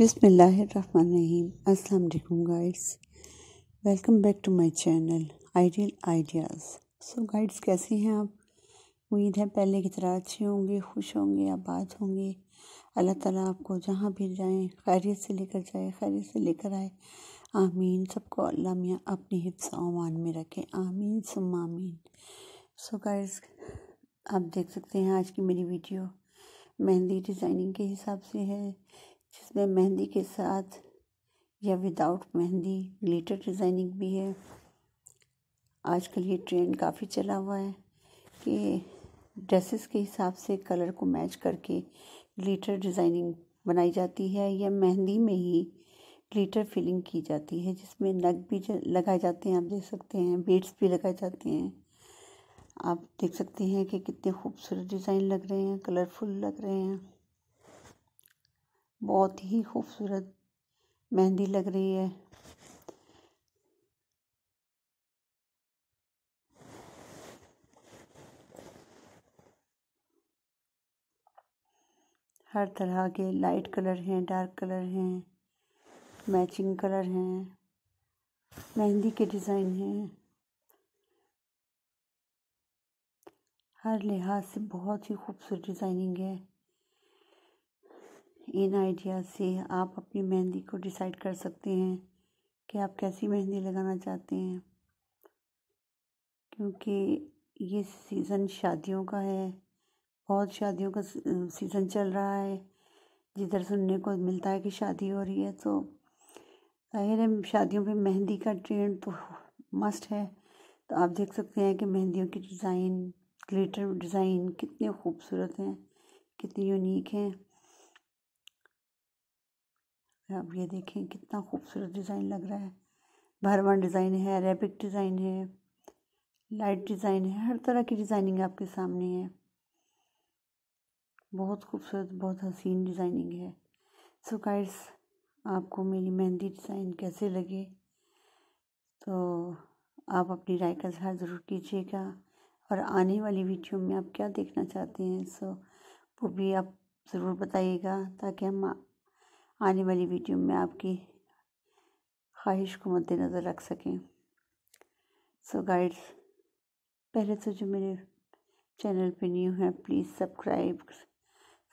बिसमीम अस्सलाम वालेकुम guys welcome back to my channel Ideal Ideas so guys कैसे हैं आप उम्मीद है पहले की तरह अच्छे होंगे खुश होंगे आबाद होंगे अल्लाह ताला आपको जहाँ भी जाएं खैरियत से लेकर जाए खैरियत से लेकर आए आमीन सबको अल्लाह मियाँ अपने हिफ्स अमान में रखें आमीन सुम आमीन सो गाइड्स आप देख सकते हैं आज की मेरी वीडियो मेहंदी डिज़ाइनिंग के हिसाब से है इसमें मेहंदी के साथ या विदाउट मेहंदी ग्लिटर डिज़ाइनिंग भी है आजकल ये ट्रेंड काफ़ी चला हुआ है कि ड्रेसेस के हिसाब से कलर को मैच करके ग्लिटर डिज़ाइनिंग बनाई जाती है या मेहंदी में ही ग्लिटर फिलिंग की जाती है जिसमें नग भी लगाए जाते हैं आप देख सकते हैं बीट्स भी लगाए जाते हैं आप देख सकते हैं कि कितने खूबसूरत डिज़ाइन लग रहे हैं कलरफुल लग रहे हैं बहुत ही खूबसूरत मेहंदी लग रही है हर तरह के लाइट कलर हैं डार्क कलर हैं मैचिंग कलर हैं मेहंदी के डिज़ाइन हैं हर लिहाज से बहुत ही खूबसूरत डिज़ाइनिंग है इन आइडियाज़ से आप अपनी मेहंदी को डिसाइड कर सकते हैं कि आप कैसी मेहंदी लगाना चाहते हैं क्योंकि ये सीज़न शादियों का है बहुत शादियों का सीज़न चल रहा है जिधर सुनने को मिलता है कि शादी हो रही है तो जाहिर है शादियों पे मेहंदी का ट्रेंड तो मस्ट है तो आप देख सकते हैं कि मेहंदियों की डिज़ाइन ग्लिटर डिज़ाइन कितने खूबसूरत हैं कितनी यूनिक हैं आप ये देखें कितना खूबसूरत डिज़ाइन लग रहा है भरवन डिज़ाइन है अरेबिक डिज़ाइन है लाइट डिज़ाइन है हर तरह की डिज़ाइनिंग आपके सामने है बहुत खूबसूरत बहुत हसीन डिज़ाइनिंग है सो so गाइड्स आपको मेरी मेहंदी डिज़ाइन कैसे लगे तो आप अपनी राय का इजहार ज़रूर कीजिएगा और आने वाली वीडियो में आप क्या देखना चाहते हैं सो so, वो भी आप ज़रूर बताइएगा ताकि हम आने वाली वीडियो में आपकी ख्वाहिश को मद्देनज़र रख सकें सो so गाइड्स पहले से तो जो मेरे चैनल पे न्यू हैं प्लीज़ सब्सक्राइब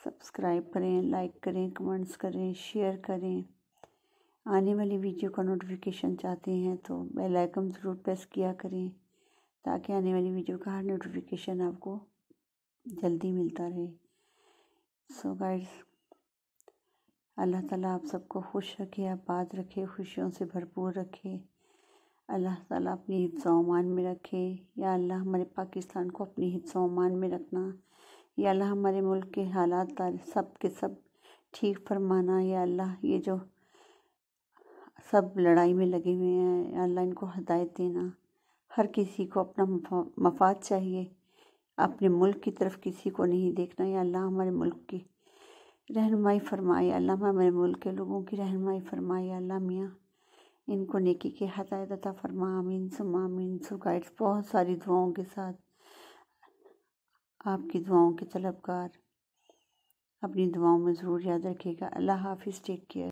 सब्सक्राइब करें लाइक करें कमेंट्स करें शेयर करें आने वाली वीडियो का नोटिफिकेशन चाहते हैं तो बेल आइकन ज़रूर प्रेस किया करें ताकि आने वाली वीडियो का हर नोटिफिकेशन आपको जल्दी मिलता रहे सो so गाइड्स अल्लाह ताला आप सबको खुश रखे आबाद रखे खुशियों से भरपूर रखे अल्लाह ताला अपनी हिफ्स अमान में रखे या अल्लाह हमारे पाकिस्तान को अपनी हिफ्स अमान में रखना या अल्लाह हमारे मुल्क के हालात सब के सब ठीक फरमाना या अल्लाह ये जो सब लड़ाई में लगे हुए हैं अल्लाह इनको हदायत देना हर किसी को अपना मफाद चाहिए अपने मुल्क की तरफ किसी को नहीं देखना या अल्लाह हमारे मुल्क की रहनमाई फरमाए अल्लाह मेरे मुल्क के लोगों की रहनमाई फरमाए अल्लाह मियाँ इनको नेकी के हदायत अता फरमा आमीन सुम आमीन सु गाइड्स बहुत सारी दुआओं के साथ आपकी दुआओं के तलबगार अपनी दुआओं में ज़रूर याद रखिएगा अल्लाह हाफिज़ टेक केयर